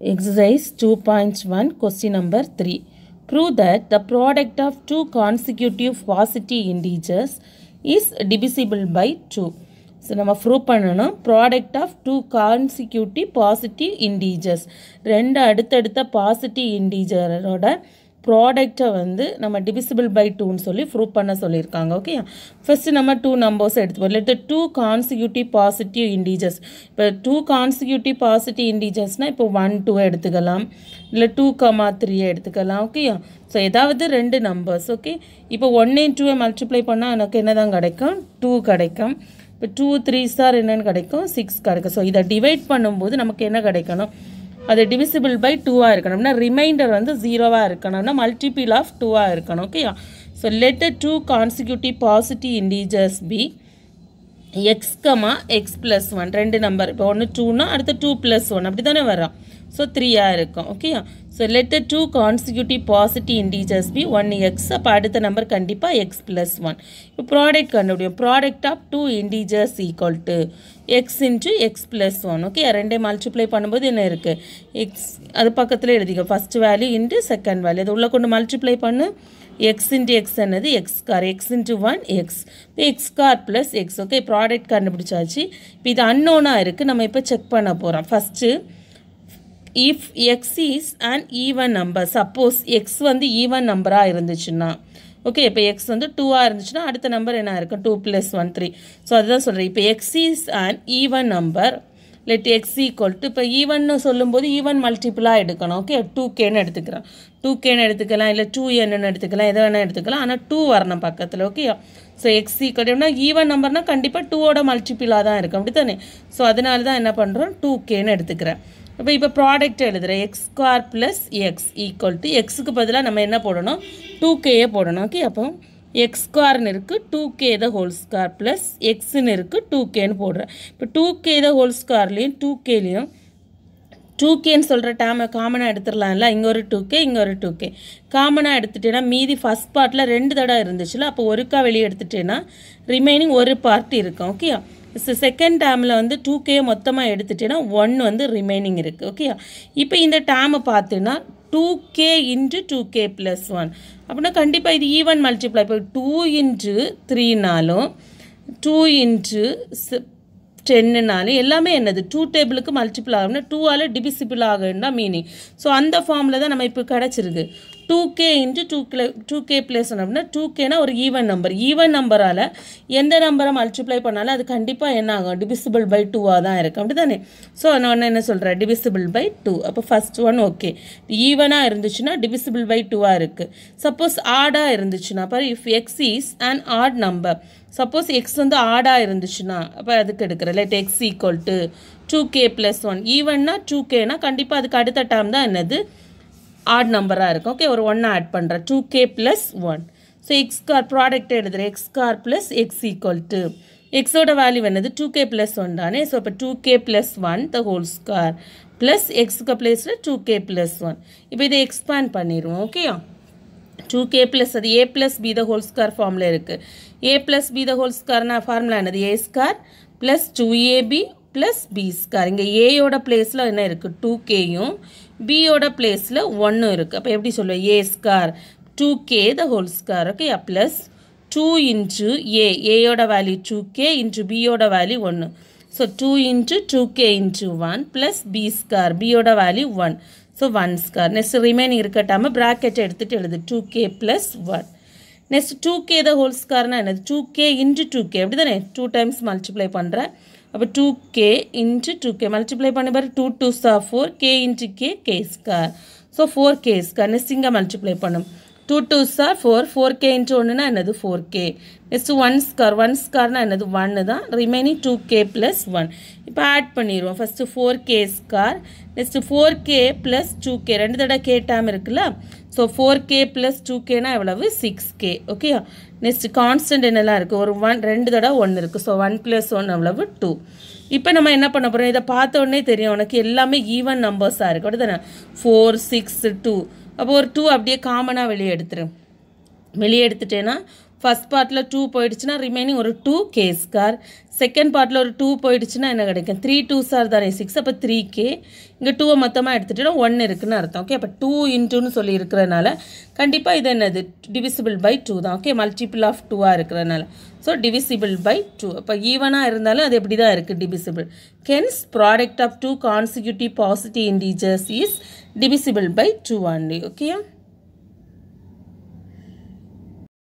Exercise 2.1 question number 3. Prove that the product of two consecutive positive integers is divisible by 2. So நம்ம product of two consecutive positive integers. Positive integers ரெண்டு positive integer இன்டீஜரோட ப்ராடக்டை வந்து நம்ம divisible by டூன்னு சொல்லி prove பண்ண சொல்லியிருக்காங்க ஓகே ஃபஸ்ட்டு நம்ம டூ நம்பர்ஸ் எடுத்துப்போம் let two consecutive positive integers இப்போ டூ கான்சிக்யூட்டிவ் பாசிட்டிவ் இண்டீஜர்ஸ்னால் இப்போ ஒன் டூ எடுத்துக்கலாம் இல்லை டூ கமா த்ரீயை எடுத்துக்கலாம் ஓகே ஸோ ஏதாவது ரெண்டு நம்பர்ஸ் ஓகே இப்போ ஒன்னே டூவை மல்டிப்ளை பண்ணால் எனக்கு என்ன தான் கிடைக்கும் டூ கிடைக்கும் இப்போ டூ த்ரீ ஸ்டார் என்னென்னு கிடைக்கும் சிக்ஸ் கிடைக்கும் ஸோ இதை டிவைட் பண்ணும்போது நமக்கு என்ன கிடைக்கணும் அது டிவிசிபிள் பை டூவாக இருக்கணும்னா ரிமைண்டர் வந்து ஜீரோவாக இருக்கணும்னா மல்டிபிள் ஆஃப் டூவாக இருக்கணும் ஓகேயா so letter two consecutive positive integers be x comma x plus one ரெண்டு நம்பர் இப்போ ஒன்று டூனா அடுத்து டூ ப்ளஸ் ஒன் அப்படி தானே வரும் ஸோ த்ரீயாக இருக்கும் ஓகேயா so let two consecutive positive integers be one x அப்போ அடுத்த நம்பர் கண்டிப்பாக எக்ஸ் ப்ளஸ் ஒன் இப்போ ப்ராடக்ட் கண்டுபிடிக்கும் product of two integers equal to x into x plus one okay ரெண்டே மல்டிப்ளை பண்ணும்போது என்ன இருக்குது எக்ஸ் அது பக்கத்தில் எழுதிக்க first value into second value அது உள்ளே கொண்டு மல்டிப்ளை பண்ணு ఎక్స్ ఇంటూ ఎక్స్ అన్నది x square x into one x இப்போ x square plus x okay product கண்டுபிடிச்சாச்சு இப்போ இது அன்னோனாக இருக்குது நம்ம இப்போ செக் பண்ண போகிறோம் first if x is an even number suppose x வந்து ஈவன் நம்பராக இருந்துச்சுன்னா ஓகே இப்போ எக்ஸ் வந்து டூவாக இருந்துச்சுன்னா அடுத்த நம்பர் என்ன இருக்கும் two plus one three so அதுதான் சொல்கிறேன் இப்போ x is an even number let x equal to இப்போ ஈவன்னு சொல்லும்போது ஈவன் மல்டிப்புளாக எடுக்கணும் ஓகே டூ கேன்னு எடுத்துக்கிறேன் டூ கேன்னு எடுத்துக்கலாம் இல்லை டூ என்னன்னு எடுத்துக்கலாம் எதை வேணால் எடுத்துக்கலாம் ஆனால் டூ வரணும் பக்கத்தில் ஓகே ஸோ எக்ஸ் ஈக்குவல் எப்படின்னா ஈவன் நம்பர்னால் கண்டிப்பாக டூவோட மல்டிப்புளாக தான் இருக்கும் அப்படி தானே ஸோ அதனால தான் என்ன பண்ணுறோம் டூ கேன்னு எடுத்துக்கிறேன் இப்போ இப்போ ப்ராடக்ட் எழுதுகிறேன் x square plus x equal to எக்ஸுக்கு பதிலாக நம்ம என்ன போடணும் டூ கேயே போடணும் ஓகே அப்போ எக்ஸ் ஸ்கொயர்னு இருக்குது two k the whole square plus எக்ஸுன்னு இருக்குது டூ கேன்னு போடுறேன் இப்போ டூ கே த ஹோல் ஸ்கொயர்லேயும் டூ கேலேயும் டூ கேன்னு சொல்கிற டேமை காமனாக எடுத்துடலாம்ல இங்கே ஒரு டூ கே இங்கே ஒரு டூ கே காமனாக எடுத்துட்டேன்னா மீதி ஃபஸ்ட் பார்ட்டில் ரெண்டு தடவை இருந்துச்சுல அப்போ ஒருக்கா வெளியே எடுத்துட்டேன்னா ரிமைனிங் ஒரு பார்ட் இருக்கும் ஓகேயா செகண்ட் டேமில் வந்து டூ கே மொத்தமாக எடுத்துட்டேன்னா ஒன் வந்து ரிமைனிங் இருக்குது ஓகேயா இப்போ இந்த டேமை பார்த்தீங்கன்னா two k into two k plus one அப்படின்னா கண்டிப்பாக இது ஈவன் மல்டிப்ளை இப்போ டூ இன்ட்டு த்ரீனாலும் டூ இன்ட்டு டென்னுனாலும் எல்லாமே என்னது டூ டேபிளுக்கு மல்டிபிள் ஆகும்னா டூவால் டிவிசிபிள் ஆகுன்னா மீனிங் ஸோ அந்த ஃபார்மில் தான் நம்ம இப்போ கிடச்சிருக்கு டூ கே இன்ட்டு டூ கிளே டூ கே பிளேஸ் அப்படின்னா டூ கேனா ஒரு ஈவன் நம்பர் ஈவன் நம்பரால் எந்த நம்பரை மல்டிப்ளை பண்ணாலும் அது கண்டிப்பாக என்ன ஆகும் டிவிசிபிள் பை டூவாக தான் இருக்கும் அப்படி தானே ஸோ நான் என்ன சொல்கிறேன் டிவிசிபிள் பை டூ அப்போ ஃபஸ்ட் ஒன் ஓகே ஈவனாக இருந்துச்சுன்னா டிவிசிபிள் பை டூவாக இருக்குது சப்போஸ் ஆடாக இருந்துச்சுன்னா அப்போ if x is an odd number suppose x வந்து ஆடாக இருந்துச்சுன்னா அப்போ அதுக்கு எடுக்கிற let x equal to two k plus one ஈவன்னா டூ கேனா கண்டிப்பாக அதுக்கு அடுத்த டேம் தான் என்னது ஆட் நம்பராக இருக்கும் ஓகே ஒரு ஒன்னை ஆட் பண்ணுறேன் two k plus one so x square product எடுத்துகிறேன் x square plus x equal to எக்ஸோட வேல்யூ என்னது டூ கே ப்ளஸ் ஒன் தானே ஸோ இப்போ two k plus one the whole square plus எக்ஸுக்கு ப்ளேஸில் டூ கே ப்ளஸ் ஒன் இப்போ இதை expand பண்ணிடுவோம் ஓகேயா டூ கே ப்ளஸ் அது a plus b the whole square ஃபார்மில் இருக்குது a plus b the whole ஸ்கார்னா ஃபார்முலா என்னது a square plus two ab plus b square இங்கே ஏயோட ப்ளேஸில் என்ன இருக்குது டூ கேயும் பியோட பிளேஸில் ஒன்று இருக்குது அப்போ எப்படி சொல்லுவேன் a square two k the whole square okay plus two into a ஏயோட வேல்யூ டூ கே இன்ட்டு பியோட வேல்யூ ஒன்று so two into two k into one plus b square பியோட value one so one square next remaining இருக்கட்டாமல் ப்ராக்கெட்டை எடுத்துகிட்டு எழுது two k plus one next two k the whole ஸ்கார்னால் என்னது two k into two k அப்படி தானே two times multiply பண்ணுறேன் அப்போ two k into two k multiply பண்ணி பாரு two two za four k into k k square so four k ஸ்கொயர்னு சிங்கை மல்டிப்ளை பண்ணும் two two za four four k into ஒன்றுனா என்னது four k next one square one ஸ்கார்னா என்னது ஒன்று தான் remaining two k plus one இப்போ ஆட் பண்ணிடுவோம் first four k square next four k plus two k ரெண்டு தடவை கேட்டாமல் இருக்குல்ல so four k plus two கேனா எவ்வளவு six k okay next constant என்னெல்லாம் இருக்குது ஒரு ஒன் ரெண்டு தடவை ஒன்று இருக்குது ஸோ ஒன் ப்ளஸ் ஒன் எவ்வளவு டூ இப்போ நம்ம என்ன பண்ண போகிறோம் இதை பார்த்த உடனே தெரியும் உனக்கு எல்லாமே ஈவன் நம்பர்ஸாக இருக்குது அப்படி தானே ஃபோர் சிக்ஸ் டூ அப்போ ஒரு டூ அப்படியே காமனாக வெளியே எடுத்துரு வெளியே எடுத்துட்டேன்னா ஃபஸ்ட் பார்ட்டில் டூ போயிடுச்சுன்னா ரிமைனிங் ஒரு டூ கே ஸ்கார் செகண்ட் பார்ட்டில் ஒரு டூ போயிடுச்சுன்னா என்ன கிடைக்கும் த்ரீ டூ சார் தானே சிக்ஸ் அப்போ த்ரீ கே இங்கே டூவை மொத்தமாக எடுத்துகிட்டோம் ஒன் இருக்குதுன்னு அர்த்தம் ஓகே அப்போ டூ இன்ட்டுன்னு சொல்லி இருக்கிறனால கண்டிப்பாக இது என்னது டிவிசிபிள் பை டூ தான் ஓகே மல்டிபிள் ஆஃப் டூவாக இருக்கிறனால ஸோ டிவிசிபிள் பை டூ அப்போ ஈவனாக இருந்தாலும் அது எப்படி தான் இருக்குது divisible hence product of two consecutive positive integers is divisible by two only okay